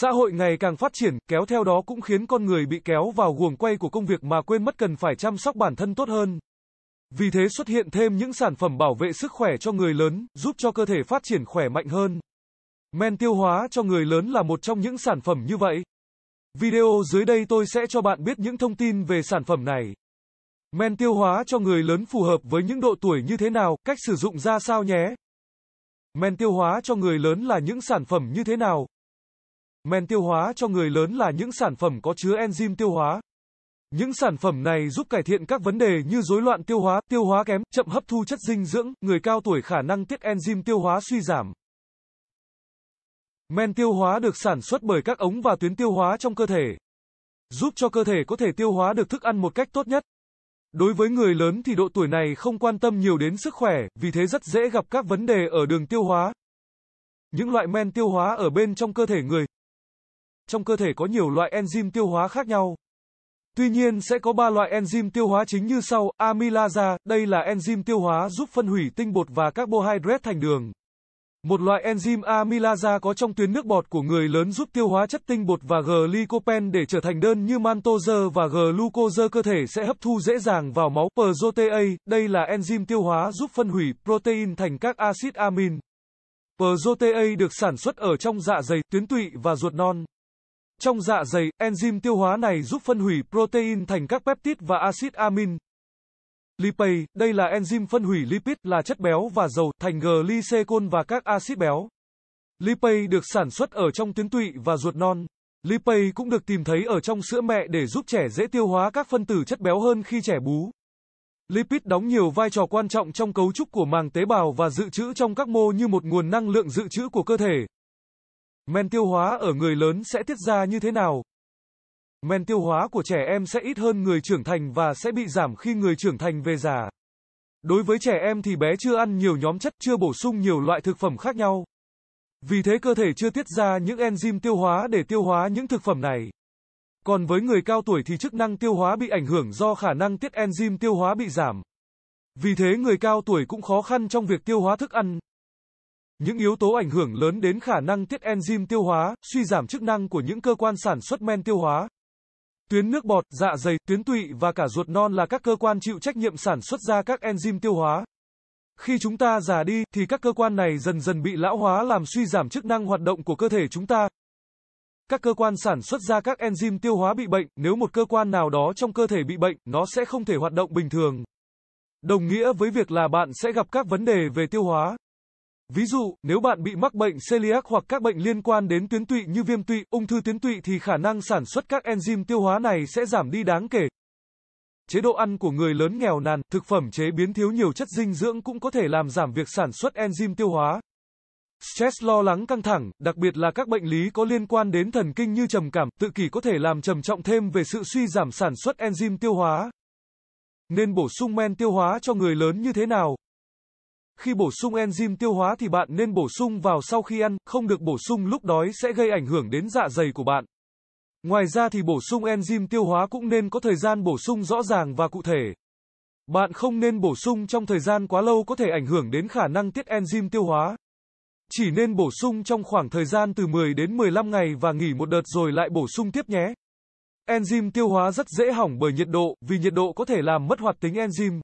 Xã hội ngày càng phát triển, kéo theo đó cũng khiến con người bị kéo vào guồng quay của công việc mà quên mất cần phải chăm sóc bản thân tốt hơn. Vì thế xuất hiện thêm những sản phẩm bảo vệ sức khỏe cho người lớn, giúp cho cơ thể phát triển khỏe mạnh hơn. Men tiêu hóa cho người lớn là một trong những sản phẩm như vậy. Video dưới đây tôi sẽ cho bạn biết những thông tin về sản phẩm này. Men tiêu hóa cho người lớn phù hợp với những độ tuổi như thế nào, cách sử dụng ra sao nhé? Men tiêu hóa cho người lớn là những sản phẩm như thế nào? Men tiêu hóa cho người lớn là những sản phẩm có chứa enzyme tiêu hóa. Những sản phẩm này giúp cải thiện các vấn đề như rối loạn tiêu hóa, tiêu hóa kém, chậm hấp thu chất dinh dưỡng, người cao tuổi khả năng tiết enzyme tiêu hóa suy giảm. Men tiêu hóa được sản xuất bởi các ống và tuyến tiêu hóa trong cơ thể, giúp cho cơ thể có thể tiêu hóa được thức ăn một cách tốt nhất. Đối với người lớn thì độ tuổi này không quan tâm nhiều đến sức khỏe, vì thế rất dễ gặp các vấn đề ở đường tiêu hóa. Những loại men tiêu hóa ở bên trong cơ thể người. Trong cơ thể có nhiều loại enzyme tiêu hóa khác nhau. Tuy nhiên sẽ có 3 loại enzyme tiêu hóa chính như sau, amylase, đây là enzyme tiêu hóa giúp phân hủy tinh bột và carbohydrate thành đường. Một loại enzyme amylase có trong tuyến nước bọt của người lớn giúp tiêu hóa chất tinh bột và glycopen để trở thành đơn như maltose và glucose cơ thể sẽ hấp thu dễ dàng vào máu. Protease, đây là enzyme tiêu hóa giúp phân hủy protein thành các axit amin. Protease được sản xuất ở trong dạ dày, tuyến tụy và ruột non. Trong dạ dày, enzyme tiêu hóa này giúp phân hủy protein thành các peptide và axit amin. Lipase, đây là enzyme phân hủy lipid là chất béo và dầu, thành glycol và các axit béo. Lipase được sản xuất ở trong tuyến tụy và ruột non. Lipase cũng được tìm thấy ở trong sữa mẹ để giúp trẻ dễ tiêu hóa các phân tử chất béo hơn khi trẻ bú. Lipid đóng nhiều vai trò quan trọng trong cấu trúc của màng tế bào và dự trữ trong các mô như một nguồn năng lượng dự trữ của cơ thể. Men tiêu hóa ở người lớn sẽ tiết ra như thế nào? Men tiêu hóa của trẻ em sẽ ít hơn người trưởng thành và sẽ bị giảm khi người trưởng thành về già. Đối với trẻ em thì bé chưa ăn nhiều nhóm chất, chưa bổ sung nhiều loại thực phẩm khác nhau. Vì thế cơ thể chưa tiết ra những enzyme tiêu hóa để tiêu hóa những thực phẩm này. Còn với người cao tuổi thì chức năng tiêu hóa bị ảnh hưởng do khả năng tiết enzyme tiêu hóa bị giảm. Vì thế người cao tuổi cũng khó khăn trong việc tiêu hóa thức ăn. Những yếu tố ảnh hưởng lớn đến khả năng tiết enzyme tiêu hóa, suy giảm chức năng của những cơ quan sản xuất men tiêu hóa. Tuyến nước bọt, dạ dày, tuyến tụy và cả ruột non là các cơ quan chịu trách nhiệm sản xuất ra các enzyme tiêu hóa. Khi chúng ta già đi thì các cơ quan này dần dần bị lão hóa làm suy giảm chức năng hoạt động của cơ thể chúng ta. Các cơ quan sản xuất ra các enzyme tiêu hóa bị bệnh, nếu một cơ quan nào đó trong cơ thể bị bệnh, nó sẽ không thể hoạt động bình thường. Đồng nghĩa với việc là bạn sẽ gặp các vấn đề về tiêu hóa. Ví dụ, nếu bạn bị mắc bệnh celiac hoặc các bệnh liên quan đến tuyến tụy như viêm tụy, ung thư tuyến tụy thì khả năng sản xuất các enzyme tiêu hóa này sẽ giảm đi đáng kể. Chế độ ăn của người lớn nghèo nàn, thực phẩm chế biến thiếu nhiều chất dinh dưỡng cũng có thể làm giảm việc sản xuất enzyme tiêu hóa. Stress lo lắng căng thẳng, đặc biệt là các bệnh lý có liên quan đến thần kinh như trầm cảm, tự kỷ có thể làm trầm trọng thêm về sự suy giảm sản xuất enzyme tiêu hóa. Nên bổ sung men tiêu hóa cho người lớn như thế nào? Khi bổ sung enzyme tiêu hóa thì bạn nên bổ sung vào sau khi ăn, không được bổ sung lúc đói sẽ gây ảnh hưởng đến dạ dày của bạn. Ngoài ra thì bổ sung enzyme tiêu hóa cũng nên có thời gian bổ sung rõ ràng và cụ thể. Bạn không nên bổ sung trong thời gian quá lâu có thể ảnh hưởng đến khả năng tiết enzyme tiêu hóa. Chỉ nên bổ sung trong khoảng thời gian từ 10 đến 15 ngày và nghỉ một đợt rồi lại bổ sung tiếp nhé. Enzyme tiêu hóa rất dễ hỏng bởi nhiệt độ, vì nhiệt độ có thể làm mất hoạt tính enzyme.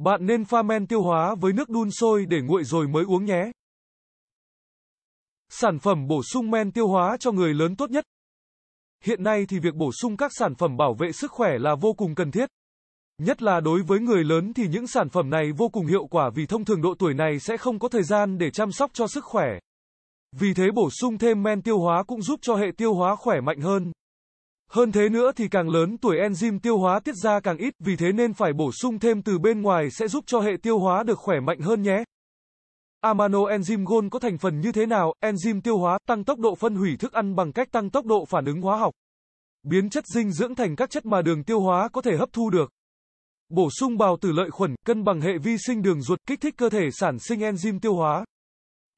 Bạn nên pha men tiêu hóa với nước đun sôi để nguội rồi mới uống nhé. Sản phẩm bổ sung men tiêu hóa cho người lớn tốt nhất. Hiện nay thì việc bổ sung các sản phẩm bảo vệ sức khỏe là vô cùng cần thiết. Nhất là đối với người lớn thì những sản phẩm này vô cùng hiệu quả vì thông thường độ tuổi này sẽ không có thời gian để chăm sóc cho sức khỏe. Vì thế bổ sung thêm men tiêu hóa cũng giúp cho hệ tiêu hóa khỏe mạnh hơn. Hơn thế nữa thì càng lớn tuổi enzyme tiêu hóa tiết ra càng ít, vì thế nên phải bổ sung thêm từ bên ngoài sẽ giúp cho hệ tiêu hóa được khỏe mạnh hơn nhé. Amano enzyme gold có thành phần như thế nào? Enzyme tiêu hóa tăng tốc độ phân hủy thức ăn bằng cách tăng tốc độ phản ứng hóa học. Biến chất dinh dưỡng thành các chất mà đường tiêu hóa có thể hấp thu được. Bổ sung bào tử lợi khuẩn, cân bằng hệ vi sinh đường ruột, kích thích cơ thể sản sinh enzyme tiêu hóa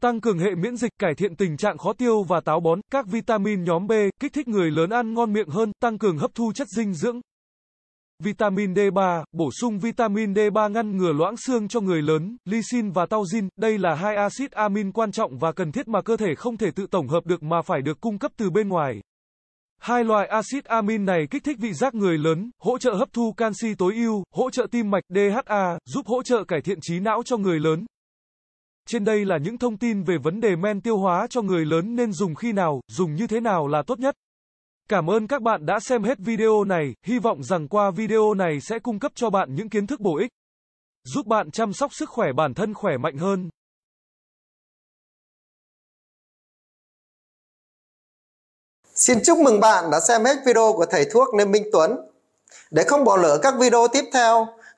tăng cường hệ miễn dịch, cải thiện tình trạng khó tiêu và táo bón, các vitamin nhóm B, kích thích người lớn ăn ngon miệng hơn, tăng cường hấp thu chất dinh dưỡng. Vitamin D3, bổ sung vitamin D3 ngăn ngừa loãng xương cho người lớn, lysine và taurin, đây là hai axit amin quan trọng và cần thiết mà cơ thể không thể tự tổng hợp được mà phải được cung cấp từ bên ngoài. Hai loại axit amin này kích thích vị giác người lớn, hỗ trợ hấp thu canxi tối ưu, hỗ trợ tim mạch DHA, giúp hỗ trợ cải thiện trí não cho người lớn, trên đây là những thông tin về vấn đề men tiêu hóa cho người lớn nên dùng khi nào, dùng như thế nào là tốt nhất. Cảm ơn các bạn đã xem hết video này, hy vọng rằng qua video này sẽ cung cấp cho bạn những kiến thức bổ ích, giúp bạn chăm sóc sức khỏe bản thân khỏe mạnh hơn. Xin chúc mừng bạn đã xem hết video của thầy thuốc Lê Minh Tuấn. Để không bỏ lỡ các video tiếp theo,